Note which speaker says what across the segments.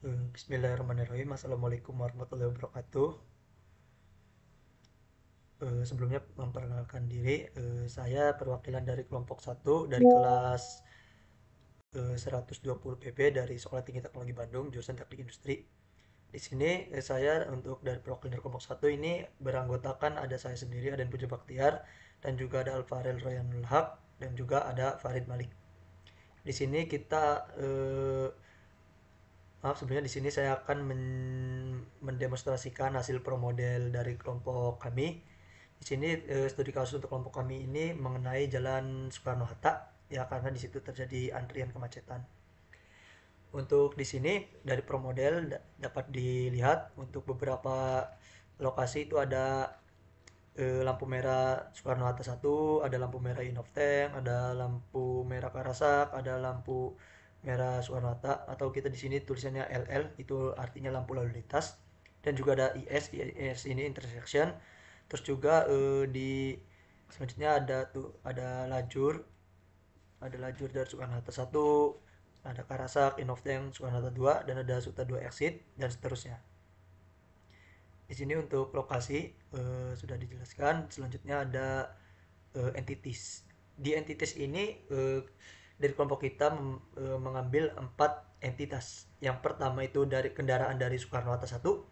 Speaker 1: Hmm, bismillahirrahmanirrahim. Assalamualaikum warahmatullahi wabarakatuh. Eh, sebelumnya memperkenalkan diri, eh, saya perwakilan dari kelompok 1 dari ya. kelas 120 eh, PP dari Sekolah Tinggi Teknologi Bandung, jurusan Teknik Industri. Di sini saya untuk dari perwakilan dari kelompok 1 ini beranggotakan ada saya sendiri, ada Puja Baktiar, dan juga ada Alfarel Royanul Haq, dan juga ada Farid Malik. Di sini kita eh, Maaf, sebelumnya di sini saya akan men mendemonstrasikan hasil model dari kelompok kami. Di sini eh, studi kasus untuk kelompok kami ini mengenai Jalan Soekarno Hatta ya karena di situ terjadi antrian kemacetan. Untuk di sini dari promodel da dapat dilihat untuk beberapa lokasi itu ada eh, lampu merah Soekarno Hatta 1, ada lampu merah Inofteng, ada lampu merah Karasak, ada lampu merah Soekarnata atau kita di sini tulisannya LL itu artinya lampu lalu lintas dan juga ada IS IS ini intersection terus juga eh, di selanjutnya ada tuh ada lajur ada lajur dari Soekarnata satu ada Karasak Innovteng Soekarnata dua dan ada Suta dua exit dan seterusnya di sini untuk lokasi eh, sudah dijelaskan selanjutnya ada eh, entities di entities ini eh, dari kelompok kita e, mengambil empat entitas. Yang pertama itu dari kendaraan dari Soekarno Hatta satu.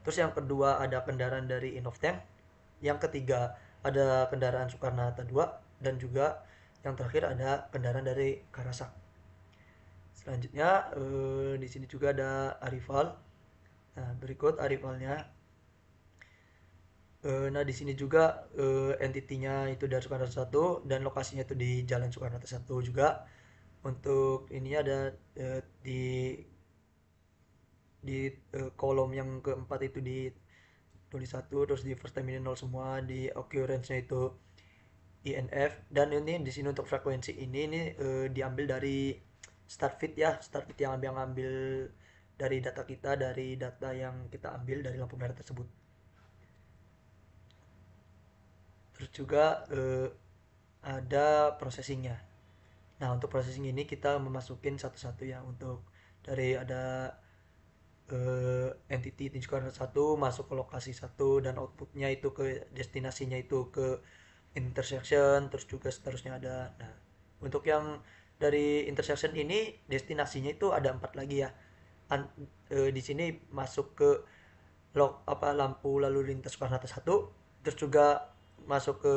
Speaker 1: terus yang kedua ada kendaraan dari Inoftank, yang ketiga ada kendaraan Soekarno Hatta dua dan juga yang terakhir ada kendaraan dari Karasak. Selanjutnya e, di sini juga ada Arifal. Nah, berikut Arifalnya E, nah di sini juga e, eh, entitinya itu dari Soekarno satu 1 dan lokasinya itu di Jalan Soekarno Hatta 1 juga. Untuk ini ada e, di di e, kolom yang keempat itu di tulis satu terus di first terminal nol semua di occurrence-nya itu INF dan ini di sini untuk frekuensi ini ini e, diambil dari start fit ya fit yang ambil yang ambil dari data kita dari data yang kita ambil dari lampu merah tersebut terus juga uh, ada processingnya nah untuk processing ini kita memasukin satu-satu ya untuk dari ada uh, entity tinjukan satu masuk ke lokasi satu dan outputnya itu ke destinasinya itu ke intersection terus juga seterusnya ada nah untuk yang dari intersection ini destinasinya itu ada empat lagi ya An, e, di sini masuk ke log apa lampu lalu lintas warna satu terus juga masuk ke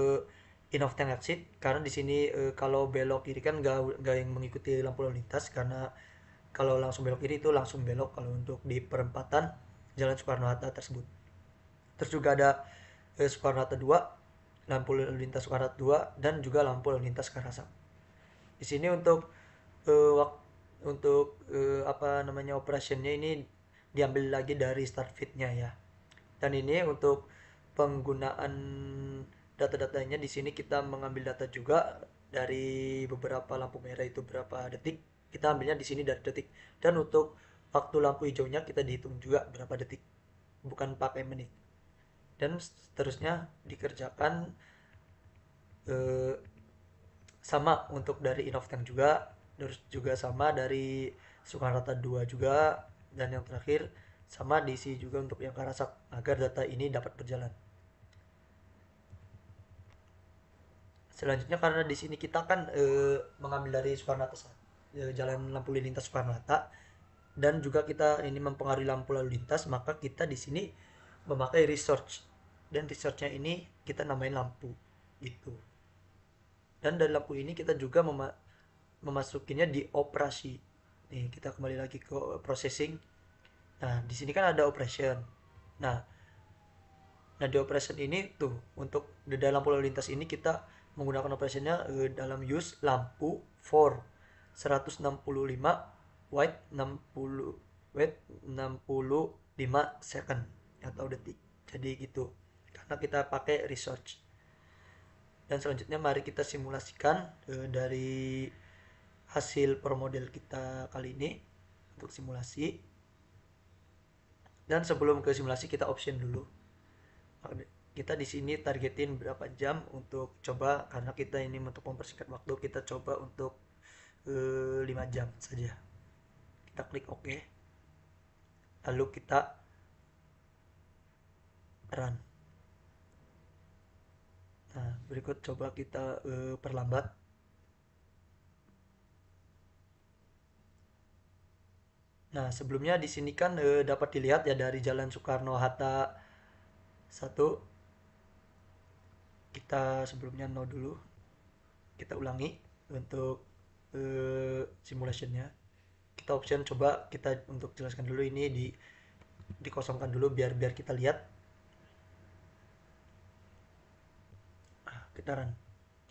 Speaker 1: in of ten exit karena di sini e, kalau belok kiri kan gak, gak yang mengikuti lampu lalu lintas karena kalau langsung belok kiri itu langsung belok kalau untuk di perempatan Jalan Soekarno Hatta tersebut. Terus juga ada e, Soekarno Hatta 2, lampu lalu lintas Soekarno Hatta 2 dan juga lampu lalu lintas Karasam. Di sini untuk e, eh, waktu untuk e, apa namanya operasinya ini diambil lagi dari start fitnya ya dan ini untuk penggunaan data-datanya di sini kita mengambil data juga dari beberapa lampu merah itu berapa detik kita ambilnya di sini dari detik dan untuk waktu lampu hijaunya kita dihitung juga berapa detik bukan pakai menit dan seterusnya dikerjakan eh, sama untuk dari Innovtank juga terus juga sama dari rata 2 juga dan yang terakhir sama diisi juga untuk yang Karasak agar data ini dapat berjalan. selanjutnya karena di sini kita kan e, mengambil dari Soekarno e, jalan lampu lalu lintas Soekarno Hatta dan juga kita ini mempengaruhi lampu lalu lintas maka kita di sini memakai research dan researchnya ini kita namain lampu itu dan dari lampu ini kita juga mema memasukinya di operasi nih kita kembali lagi ke processing nah di sini kan ada operation nah Nah di operation ini tuh untuk di dalam pulau lalu lintas ini kita menggunakan operationnya uh, eh, dalam use lampu for 165 white 60 white 65 second atau detik jadi gitu karena kita pakai research dan selanjutnya mari kita simulasikan uh, dari hasil per model kita kali ini untuk simulasi dan sebelum ke simulasi kita option dulu kita di sini targetin berapa jam untuk coba karena kita ini untuk mempersingkat waktu kita coba untuk eh, lima 5 jam saja kita klik OK lalu kita run nah berikut coba kita e, perlambat nah sebelumnya di sini kan e, dapat dilihat ya dari Jalan Soekarno Hatta satu kita sebelumnya no dulu kita ulangi untuk uh, simulationnya kita option coba kita untuk jelaskan dulu ini di dikosongkan dulu biar biar kita lihat ah, kita run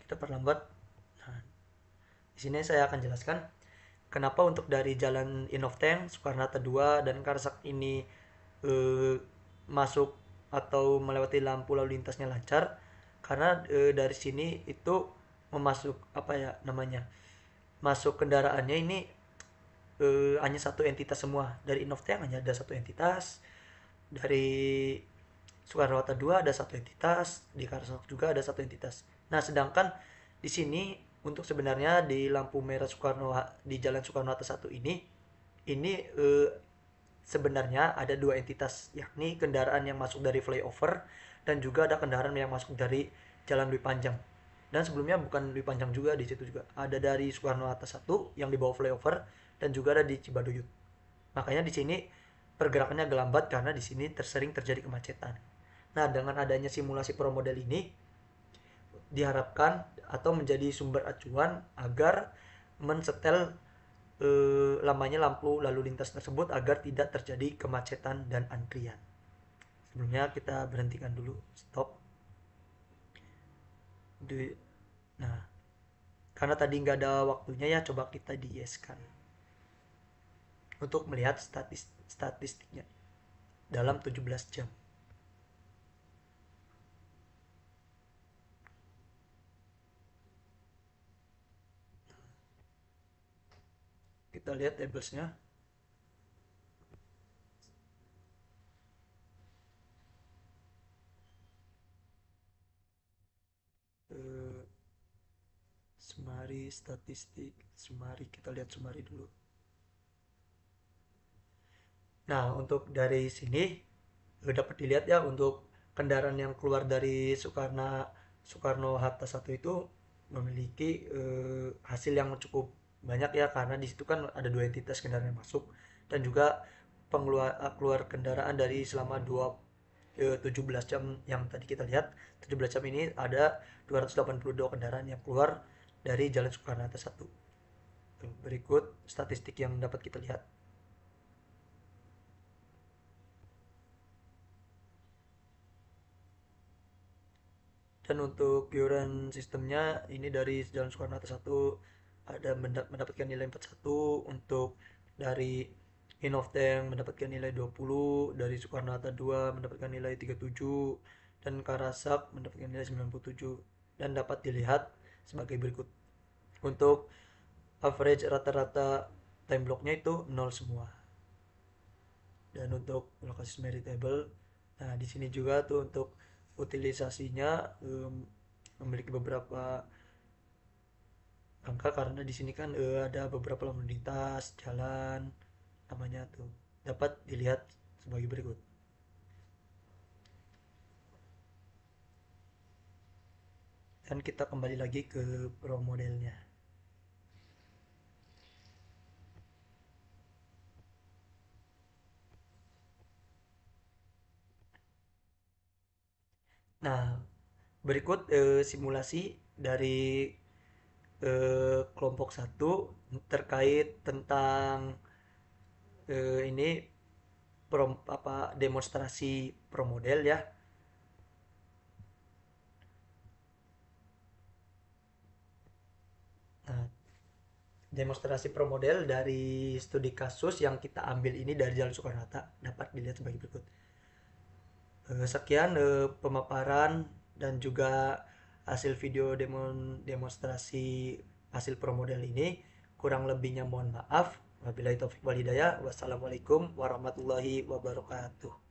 Speaker 1: kita perlambat nah, di sini saya akan jelaskan kenapa untuk dari jalan in of Soekarno Soekarnata 2 dan Karsak ini uh, masuk atau melewati lampu lalu lintasnya lancar karena e, dari sini itu memasuk apa ya namanya masuk kendaraannya ini e, hanya satu entitas semua dari Innovtech hanya ada satu entitas dari Soekarno-Hatta 2 ada satu entitas di Karasok juga ada satu entitas nah sedangkan di sini untuk sebenarnya di lampu merah Soekarno di Jalan Soekarno Hatta 1 ini ini e, sebenarnya ada dua entitas yakni kendaraan yang masuk dari flyover dan juga ada kendaraan yang masuk dari Jalan lebih Panjang. Dan sebelumnya bukan lebih Panjang juga di situ juga. Ada dari Soekarno Hatta satu yang dibawa flyover dan juga ada di Cibaduyut. Makanya di sini pergerakannya gelambat karena di sini tersering terjadi kemacetan. Nah, dengan adanya simulasi pro model ini diharapkan atau menjadi sumber acuan agar mensetel eh, lamanya lampu lalu lintas tersebut agar tidak terjadi kemacetan dan antrian sebelumnya kita berhentikan dulu stop nah karena tadi nggak ada waktunya ya coba kita di yes kan untuk melihat statis statistiknya dalam 17 jam kita lihat tablesnya statistik Sumari. Kita lihat Sumari dulu. Nah, untuk dari sini dapat dilihat ya untuk kendaraan yang keluar dari Soekarno Soekarno Hatta satu itu memiliki eh, hasil yang cukup banyak ya karena di situ kan ada dua entitas kendaraan yang masuk dan juga pengeluar eh, keluar kendaraan dari selama dua 17 eh, jam yang tadi kita lihat 17 jam ini ada 282 kendaraan yang keluar dari Jalan Soekarno-Hatta 1. Berikut statistik yang dapat kita lihat. Dan untuk iuran sistemnya ini dari Jalan Soekarno-Hatta 1 ada mendapatkan nilai 41 untuk dari of Inoftem mendapatkan nilai 20, dari Soekarno-Hatta 2 mendapatkan nilai 37, dan Karasab mendapatkan nilai 97. Dan dapat dilihat sebagai berikut. Untuk average rata-rata time blocknya itu nol semua. Dan untuk lokasi meritable, nah di sini juga tuh untuk utilisasinya um, memiliki beberapa angka karena di sini kan uh, ada beberapa lalu lintas jalan namanya tuh dapat dilihat sebagai berikut. dan kita kembali lagi ke promodelnya. modelnya nah berikut e, simulasi dari e, kelompok satu terkait tentang e, ini prom, apa demonstrasi promodel ya demonstrasi pro model dari studi kasus yang kita ambil ini dari Jalan Soekarno Hatta dapat dilihat sebagai berikut. Eh, sekian eh, pemaparan dan juga hasil video demon demonstrasi hasil pro model ini. Kurang lebihnya mohon maaf. Wabillahi taufiq walhidayah. Wassalamualaikum warahmatullahi wabarakatuh.